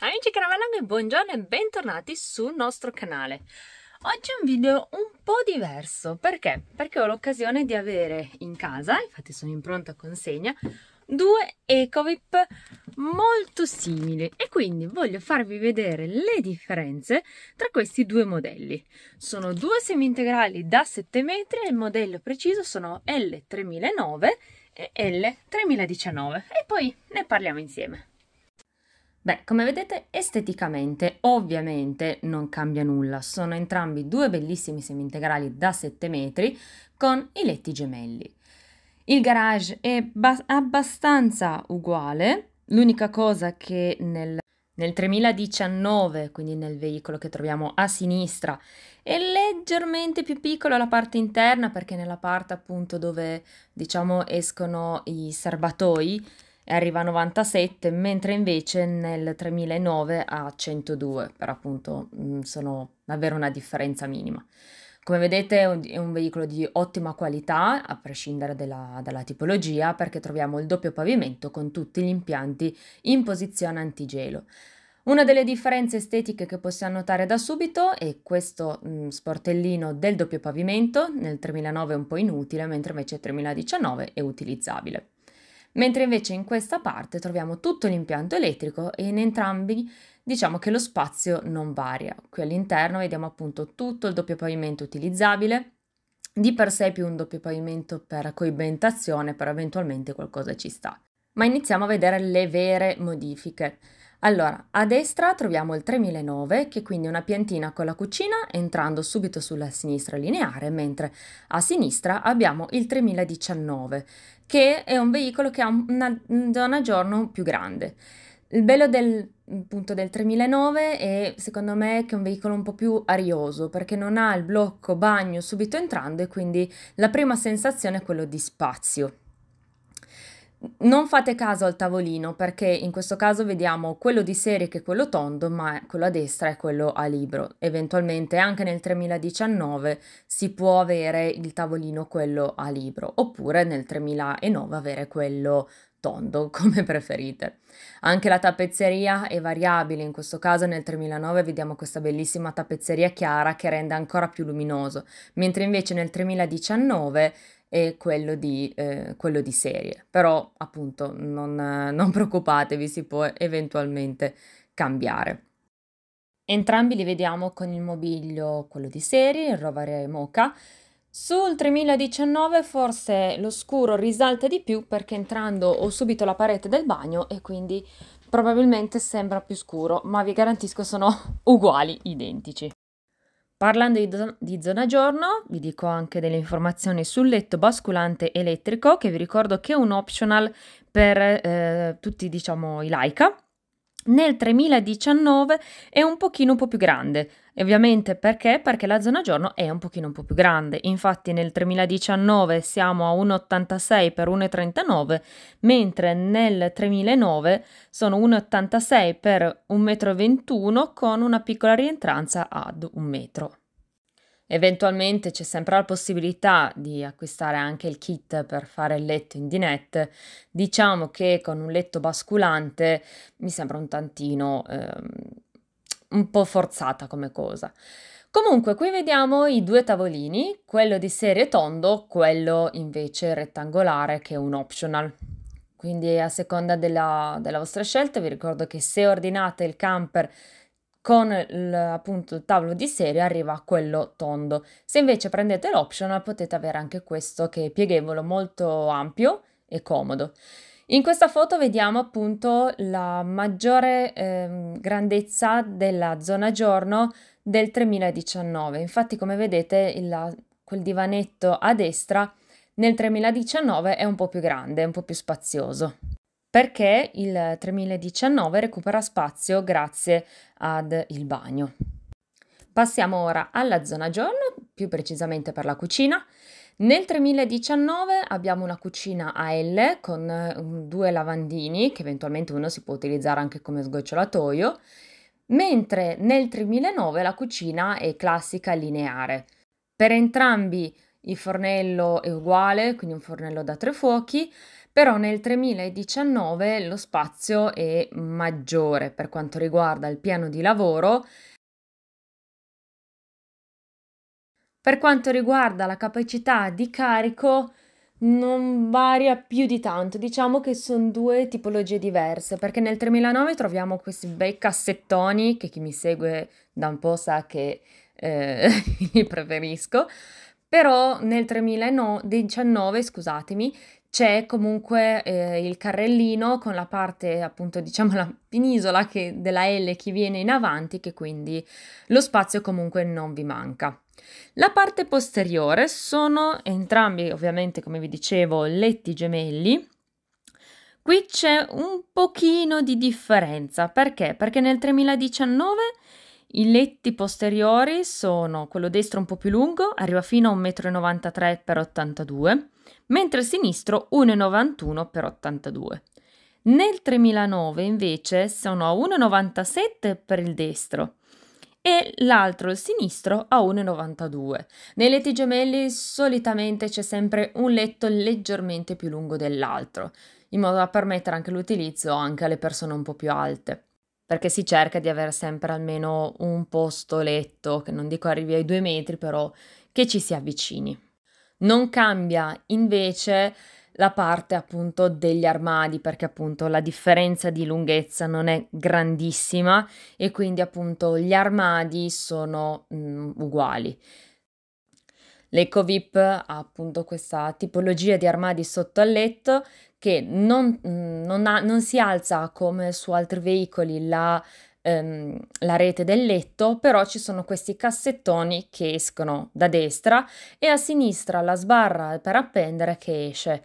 Amici Caravellanghi, buongiorno e bentornati sul nostro canale. Oggi è un video un po' diverso, perché? Perché ho l'occasione di avere in casa, infatti sono in pronta consegna, due Ecovip molto simili e quindi voglio farvi vedere le differenze tra questi due modelli. Sono due semi-integrali da 7 metri e il modello preciso sono L3009 e L3019 e poi ne parliamo insieme. Beh, come vedete esteticamente ovviamente non cambia nulla, sono entrambi due bellissimi semi-integrali da 7 metri con i letti gemelli. Il garage è abbastanza uguale, l'unica cosa che nel, nel 3019, quindi nel veicolo che troviamo a sinistra, è leggermente più piccolo la parte interna perché nella parte appunto dove diciamo escono i serbatoi e arriva a 97, mentre invece nel 3009 a 102, per appunto mm, sono davvero una differenza minima. Come vedete è un veicolo di ottima qualità, a prescindere dalla, dalla, tipologia, perché troviamo il doppio pavimento con tutti gli impianti in posizione antigelo. Una delle differenze estetiche che possiamo notare da subito è questo mh, mm, sportellino del doppio pavimento, nel 3009 è un po' inutile, mentre invece nel 3019 è utilizzabile mentre invece in questa parte troviamo tutto l'impianto elettrico e in entrambi diciamo che lo spazio non varia. Qui all'interno vediamo appunto tutto il doppio pavimento utilizzabile, di per sé più un doppio pavimento per coibentazione, però eventualmente qualcosa ci sta. Ma iniziamo a vedere le vere modifiche. Allora, a destra troviamo il 3009, che quindi è una piantina con la cucina, entrando subito sulla sinistra lineare, mentre a sinistra abbiamo il 3019, che è un veicolo che ha una zona giorno più grande. Il bello del, appunto, del 3009 è secondo me che è un veicolo un po' più arioso perché non ha il blocco bagno subito entrando e quindi la prima sensazione è quello di spazio. Non fate caso al tavolino perché in questo caso vediamo quello di serie che è quello tondo, ma quello a destra è quello a libro. Eventualmente anche nel 3019 si può avere il tavolino quello a libro, oppure nel 3009 avere quello tondo, come preferite. Anche la tappezzeria è variabile, in questo caso nel 3009 vediamo questa bellissima tappezzeria chiara che rende ancora più luminoso, mentre invece nel 3019 e quello di, eh, quello di serie. Però appunto non, non preoccupatevi, si può eventualmente cambiare. Entrambi li vediamo con il mobilio, quello di serie, il Rovare Mocha. Sul 3019 forse lo scuro risalta di più perché entrando ho subito la parete del bagno e quindi probabilmente sembra più scuro, ma vi garantisco sono uguali, identici. Parlando di, di, zona giorno, vi dico anche delle informazioni sul letto basculante elettrico, che vi ricordo che è un optional per eh, tutti, diciamo, i Laika. Nel 2019 è un pochino un po' più grande, e ovviamente perché? Perché la zona giorno è un pochino un po' più grande, infatti nel 2019 siamo a 1,86 x 1,39, mentre nel 2009 sono 1,86 x 1,21 m con una piccola rientranza ad un metro. Eventualmente c'è sempre la possibilità di acquistare anche il kit per fare il letto in dinette. Diciamo che con un letto basculante mi sembra un tantino ehm, un po' forzata come cosa. Comunque, qui vediamo i due tavolini, quello di serie tondo, quello invece rettangolare che è un optional. Quindi a seconda della, della vostra scelta vi ricordo che se ordinate il camper con il, appunto il tavolo di serie arriva a quello tondo. Se invece prendete l'optional potete avere anche questo che è pieghevole, molto ampio e comodo. In questa foto vediamo appunto la maggiore eh, grandezza della zona giorno del 3019. Infatti come vedete il, quel divanetto a destra nel 3019 è un po' più grande, un po' più spazioso perché il 3019 recupera spazio grazie ad il bagno. Passiamo ora alla zona giorno, più precisamente per la cucina. Nel 2019 abbiamo una cucina a L con mm, due lavandini che eventualmente uno si può utilizzare anche come sgocciolatoio, mentre nel 2009 la cucina è classica lineare. Per entrambi il fornello è uguale, quindi un fornello da tre fuochi, però nel 2019 lo spazio è maggiore per quanto riguarda il piano di lavoro Per quanto riguarda la capacità di carico, non varia più di tanto, diciamo che sono due tipologie diverse, perché nel 3009 troviamo questi bei cassettoni, che chi mi segue da un po' sa che eh, li preferisco, però nel 3019, scusatemi, c'è comunque eh, il carrellino con la parte appunto diciamo la penisola che, della L che viene in avanti, che quindi lo spazio comunque non vi manca. La parte posteriore sono entrambi, ovviamente, come vi dicevo, letti gemelli. Qui c'è un pochino di differenza, perché? Perché nel 2019 i letti posteriori sono quello destro un po' più lungo, arriva fino a 1,93 m x 82, mentre il sinistro 1,91 x 82. Nel 2009 invece sono a 1,97 per il destro e l'altro, il sinistro, a 1,92. Nei letti gemelli solitamente c'è sempre un letto leggermente più lungo dell'altro, in modo da permettere anche l'utilizzo anche alle persone un po' più alte perché si cerca di avere sempre almeno un posto letto, che non dico arrivi ai due metri, però che ci si avvicini. Non cambia invece la parte appunto degli armadi perché appunto la differenza di lunghezza non è grandissima e quindi appunto gli armadi sono mh, mm, uguali. L'EcoVip ha appunto questa tipologia di armadi sotto al letto che non, mm, non, ha, non si alza come su altri veicoli la ehm, la rete del letto, però ci sono questi cassettoni che escono da destra e a sinistra la sbarra per appendere che esce.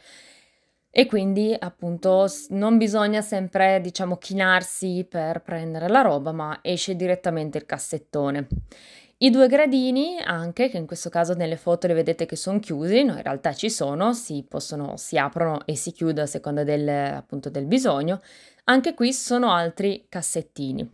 E quindi appunto non bisogna sempre diciamo chinarsi per prendere la roba, ma esce direttamente il cassettone. I due gradini, anche che in questo caso nelle foto le vedete che sono chiusi, no, in realtà ci sono, si, possono, si aprono e si chiudono a seconda del, appunto, del bisogno, anche qui sono altri cassettini.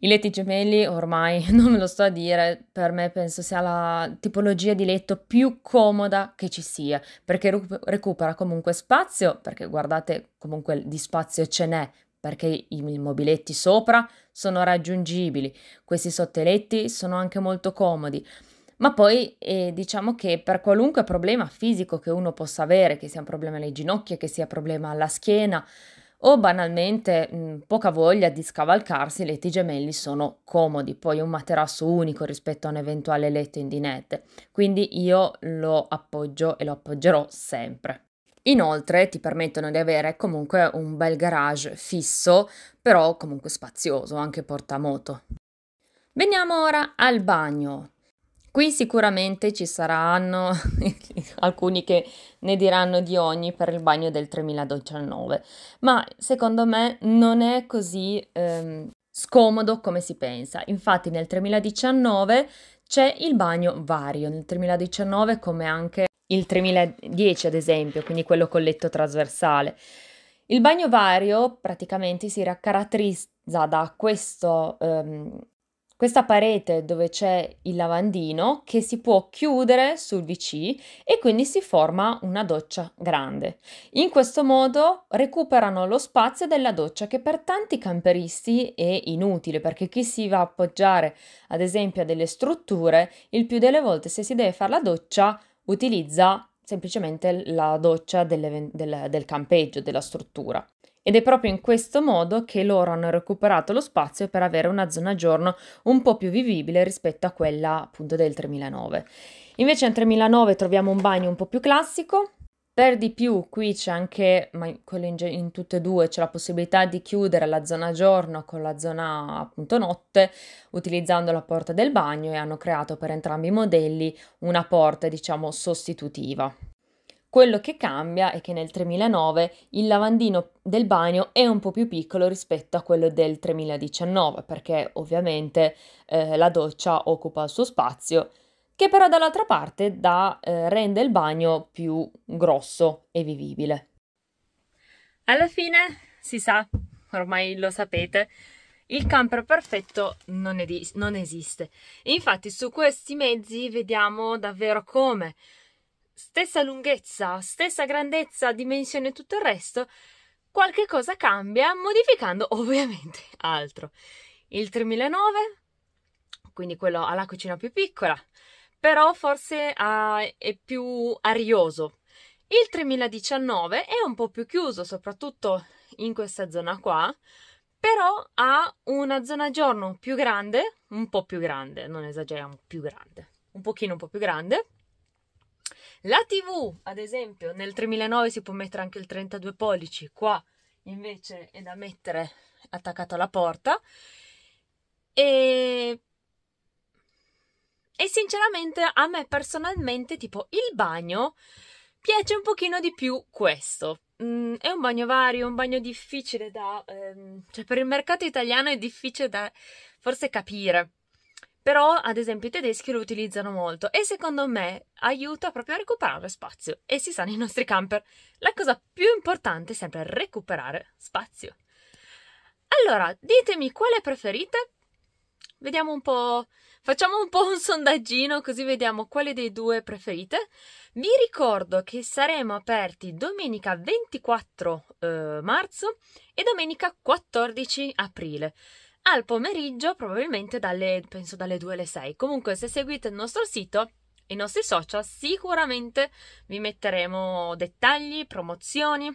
I letti gemelli ormai non me lo sto a dire, per me penso sia la tipologia di letto più comoda che ci sia, perché recupera comunque spazio, perché guardate comunque di spazio ce n'è, perché i mobiletti sopra sono raggiungibili, questi sotteletti sono anche molto comodi. Ma poi eh, diciamo che per qualunque problema fisico che uno possa avere, che sia un problema alle ginocchia, che sia un problema alla schiena, o banalmente mh, poca voglia di scavalcarsi, i letti gemelli sono comodi, poi un materasso unico rispetto a un eventuale letto in dinette, quindi io lo appoggio e lo appoggerò sempre. Inoltre ti permettono di avere comunque un bel garage fisso, però comunque spazioso, anche portamoto. Veniamo ora al bagno. Qui sicuramente ci saranno alcuni che ne diranno di ogni per il bagno del 2019, ma secondo me non è così ehm, scomodo come si pensa. Infatti nel 2019 c'è il bagno vario, nel 2019 come anche il 3010 ad esempio, quindi quello col letto trasversale. Il bagno vario praticamente si caratterizza da questo ehm, questa parete dove c'è il lavandino che si può chiudere sul WC e quindi si forma una doccia grande. In questo modo recuperano lo spazio della doccia che per tanti camperisti è inutile perché chi si va a appoggiare ad esempio a delle strutture il più delle volte se si deve fare la doccia utilizza semplicemente la doccia delle, del, del campeggio, della struttura ed è proprio in questo modo che loro hanno recuperato lo spazio per avere una zona giorno un po' più vivibile rispetto a quella appunto del 3009. Invece nel 3009 troviamo un bagno un po' più classico, per di più, qui c'è anche, ma in, in, tutte e due, c'è la possibilità di chiudere la zona giorno con la zona appunto notte utilizzando la porta del bagno e hanno creato per entrambi i modelli una porta diciamo sostitutiva. Quello che cambia è che nel 3009 il lavandino del bagno è un po' più piccolo rispetto a quello del 3019, perché ovviamente eh, la doccia occupa il suo spazio, che però dall'altra parte da, eh, rende il bagno più grosso e vivibile. Alla fine si sa, ormai lo sapete, il camper perfetto non, è, non esiste. Infatti su questi mezzi vediamo davvero come stessa lunghezza, stessa grandezza, dimensione e tutto il resto, qualche cosa cambia modificando ovviamente altro. Il 3009, quindi quello ha la cucina più piccola, però forse ha, ah, è più arioso. Il 3019 è un po' più chiuso, soprattutto in questa zona qua, però ha una zona giorno più grande, un po' più grande, non esageriamo, più grande, un pochino un po' più grande, la TV, ad esempio, nel 3009 si può mettere anche il 32 pollici, qua invece è da mettere attaccato alla porta. E... e sinceramente a me personalmente, tipo il bagno, piace un pochino di più questo. Mm, è un bagno vario, un bagno difficile da... Ehm, cioè per il mercato italiano è difficile da forse capire però, ad esempio, i tedeschi lo utilizzano molto e secondo me aiuta proprio a recuperare spazio. E si sa nei nostri camper, la cosa più importante è sempre recuperare spazio. Allora, ditemi quale preferite. Vediamo un po', facciamo un po' un sondaggino così vediamo quale dei due preferite. Vi ricordo che saremo aperti domenica 24 eh, marzo e domenica 14 aprile al pomeriggio, probabilmente dalle, penso dalle 2 alle 6. Comunque, se seguite il nostro sito, i nostri social, sicuramente vi metteremo dettagli, promozioni.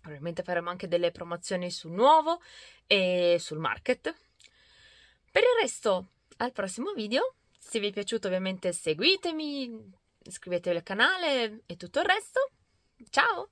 Probabilmente faremo anche delle promozioni sul nuovo e sul market. Per il resto, al prossimo video. Se vi è piaciuto, ovviamente seguitemi, iscrivetevi al canale e tutto il resto. Ciao!